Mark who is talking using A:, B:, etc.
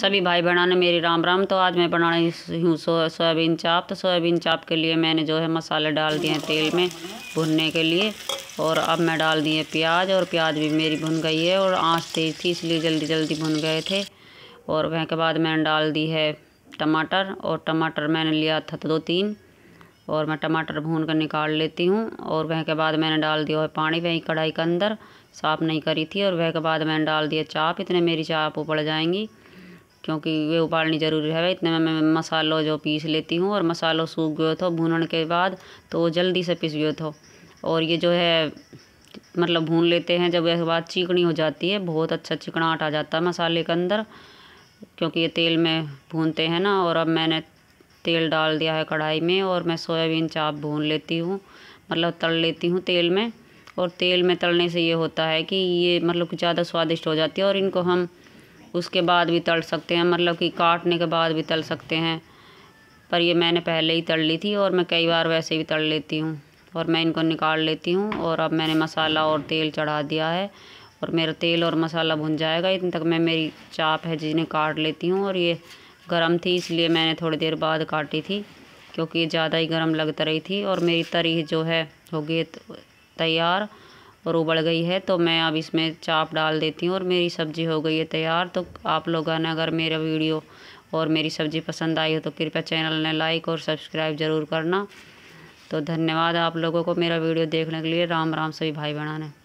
A: सभी भाई बहनों ने मेरी राम राम तो आज मैं बना रही हूँ सोयाबीन चाप तो सोयाबीन चाप के लिए मैंने जो है मसाले डाल दिए हैं तेल में भुनने के लिए और अब मैं डाल दिए प्याज और प्याज भी मेरी भुन गई है और आँच तेज थी इसलिए जल्दी जल्दी भुन गए थे और वह के बाद मैंने डाल दी है टमाटर और टमाटर मैंने लिया था तो दो तीन और मैं टमाटर भून कर निकाल लेती हूँ और वह के बाद मैंने डाल दिया है पानी वहीं कढ़ाई के अंदर साफ़ नहीं करी थी और वह के बाद मैंने डाल दिया चाप इतने मेरी चाप उबड़ जाएंगी क्योंकि वे उबालनी जरूरी है इतने में मैं मसालों जो पीस लेती हूँ और मसालो सूख गए थो भूनने के बाद तो जल्दी से पीस गए थो और ये जो है मतलब भून लेते हैं जब उसके बाद चिकनी हो जाती है बहुत अच्छा चिकनाहट आ जाता है मसाले के अंदर क्योंकि ये तेल में भूनते हैं ना और अब मैंने तेल डाल दिया है कढ़ाई में और मैं सोयाबीन चाप भून लेती हूँ मतलब तल लेती हूँ तेल में और तेल में तलने से ये होता है कि ये मतलब ज़्यादा स्वादिष्ट हो जाती है और इनको हम उसके बाद भी तल सकते हैं मतलब कि काटने के बाद भी तल सकते हैं पर ये मैंने पहले ही तल ली थी और मैं कई बार वैसे भी तल लेती हूँ और मैं इनको निकाल लेती हूँ और अब मैंने मसाला और तेल चढ़ा दिया है और मेरा तेल और मसाला भुन जाएगा इतने तक मैं मेरी चाप है जिन्हें काट लेती हूँ और ये गर्म थी इसलिए मैंने थोड़ी देर बाद काटी थी क्योंकि ज़्यादा ही गर्म लगता रही थी और मेरी तरी जो है हो गई तैयार और उबल गई है तो मैं अब इसमें चाप डाल देती हूँ और मेरी सब्ज़ी हो गई है तैयार तो आप लोग ने अगर मेरा वीडियो और मेरी सब्ज़ी पसंद आई हो तो कृपया चैनल ने लाइक और सब्सक्राइब ज़रूर करना तो धन्यवाद आप लोगों को मेरा वीडियो देखने के लिए राम राम सभी भाई बहना ने